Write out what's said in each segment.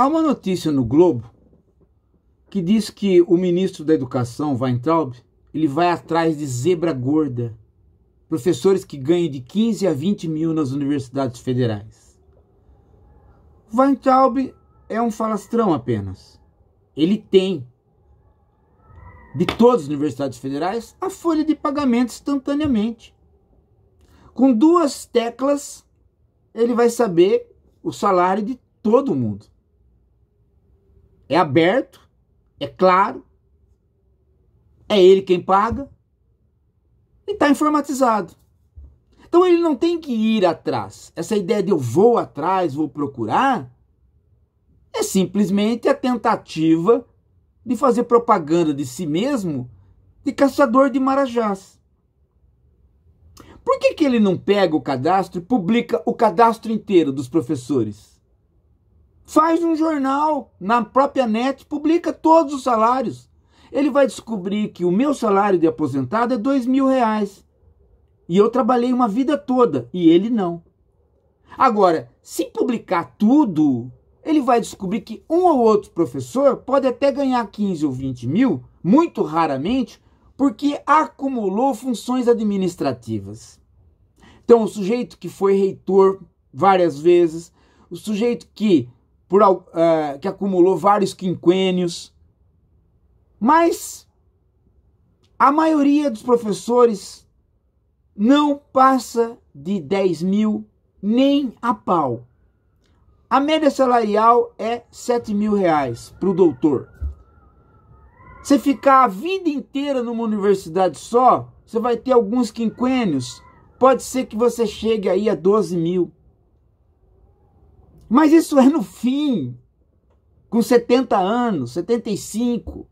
Há uma notícia no Globo que diz que o ministro da Educação, Weintraub, ele vai atrás de zebra gorda, professores que ganham de 15 a 20 mil nas universidades federais. Weintraub é um falastrão apenas. Ele tem, de todas as universidades federais, a folha de pagamento instantaneamente. Com duas teclas, ele vai saber o salário de todo mundo é aberto, é claro, é ele quem paga e está informatizado. Então ele não tem que ir atrás. Essa ideia de eu vou atrás, vou procurar, é simplesmente a tentativa de fazer propaganda de si mesmo de caçador de marajás. Por que, que ele não pega o cadastro e publica o cadastro inteiro dos professores? Faz um jornal na própria net, publica todos os salários. Ele vai descobrir que o meu salário de aposentado é dois mil reais. E eu trabalhei uma vida toda, e ele não. Agora, se publicar tudo, ele vai descobrir que um ou outro professor pode até ganhar 15 ou 20 mil, muito raramente, porque acumulou funções administrativas. Então, o sujeito que foi reitor várias vezes, o sujeito que por, é, que acumulou vários quinquênios. Mas a maioria dos professores não passa de 10 mil nem a pau. A média salarial é 7 mil reais para o doutor. Você ficar a vida inteira numa universidade só, você vai ter alguns quinquênios. Pode ser que você chegue aí a 12 mil. Mas isso é no fim, com 70 anos, 75.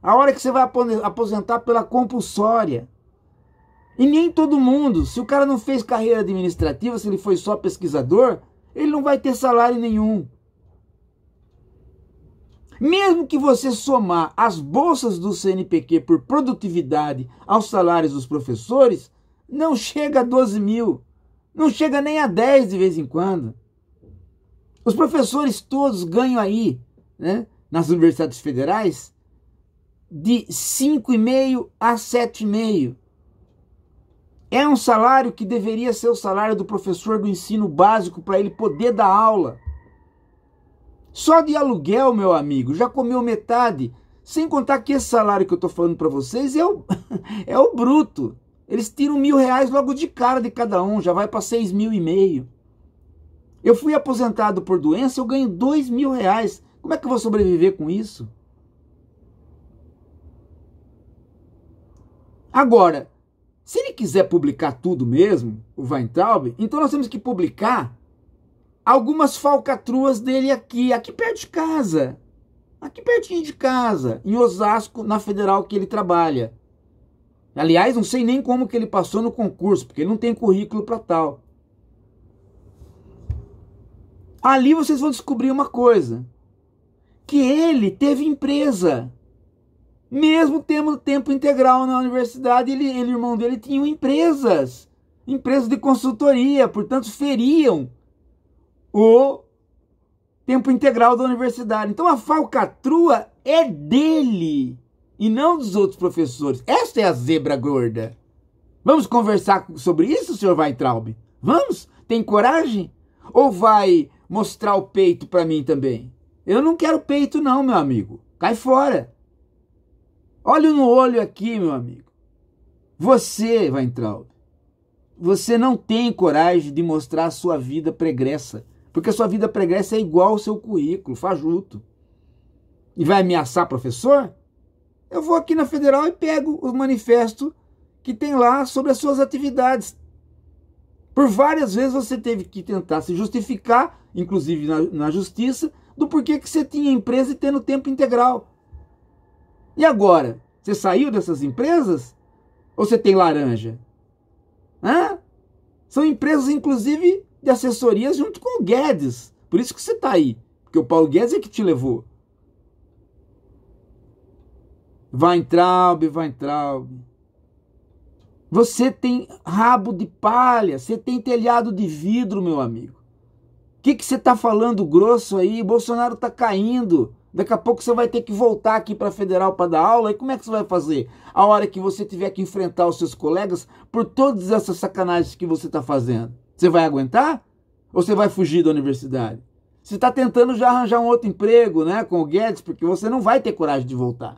A hora que você vai aposentar pela compulsória. E nem todo mundo, se o cara não fez carreira administrativa, se ele foi só pesquisador, ele não vai ter salário nenhum. Mesmo que você somar as bolsas do CNPq por produtividade aos salários dos professores, não chega a 12 mil, não chega nem a 10 de vez em quando. Os professores todos ganham aí, né, nas universidades federais, de 5,5 a 7,5. É um salário que deveria ser o salário do professor do ensino básico para ele poder dar aula. Só de aluguel, meu amigo, já comeu metade. Sem contar que esse salário que eu estou falando para vocês é o, é o bruto. Eles tiram mil reais logo de cara de cada um, já vai para seis mil e meio. Eu fui aposentado por doença, eu ganho dois mil reais. Como é que eu vou sobreviver com isso? Agora, se ele quiser publicar tudo mesmo, o Weintraub, então nós temos que publicar algumas falcatruas dele aqui, aqui perto de casa. Aqui pertinho de casa, em Osasco, na federal que ele trabalha. Aliás, não sei nem como que ele passou no concurso, porque ele não tem currículo para tal. Ali vocês vão descobrir uma coisa: que ele teve empresa. Mesmo tendo tempo integral na universidade, ele, ele e o irmão dele tinham empresas, empresas de consultoria, portanto, feriam o tempo integral da universidade. Então a falcatrua é dele e não dos outros professores. Esta é a zebra gorda. Vamos conversar sobre isso, senhor Weintraub? Vamos? Tem coragem? Ou vai mostrar o peito para mim também. Eu não quero peito, não, meu amigo. Cai fora. Olho no olho aqui, meu amigo. Você, vai, entrar. você não tem coragem de mostrar a sua vida pregressa. Porque a sua vida pregressa é igual ao seu currículo, fajuto. E vai ameaçar professor? Eu vou aqui na federal e pego o manifesto que tem lá sobre as suas atividades. Por várias vezes você teve que tentar se justificar, inclusive na, na justiça, do porquê que você tinha empresa e tendo tempo integral. E agora? Você saiu dessas empresas? Ou você tem laranja? Hã? São empresas, inclusive, de assessorias junto com o Guedes. Por isso que você está aí. Porque o Paulo Guedes é que te levou. Vai entrar, vai entrar. Você tem rabo de palha, você tem telhado de vidro, meu amigo. O que, que você está falando grosso aí? Bolsonaro está caindo. Daqui a pouco você vai ter que voltar aqui para a federal para dar aula. E como é que você vai fazer? A hora que você tiver que enfrentar os seus colegas por todas essas sacanagens que você está fazendo. Você vai aguentar? Ou você vai fugir da universidade? Você está tentando já arranjar um outro emprego né, com o Guedes, porque você não vai ter coragem de voltar.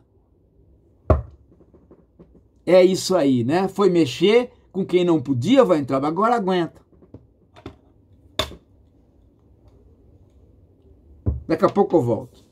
É isso aí, né? Foi mexer com quem não podia, vai entrar, agora aguenta. Daqui a pouco eu volto.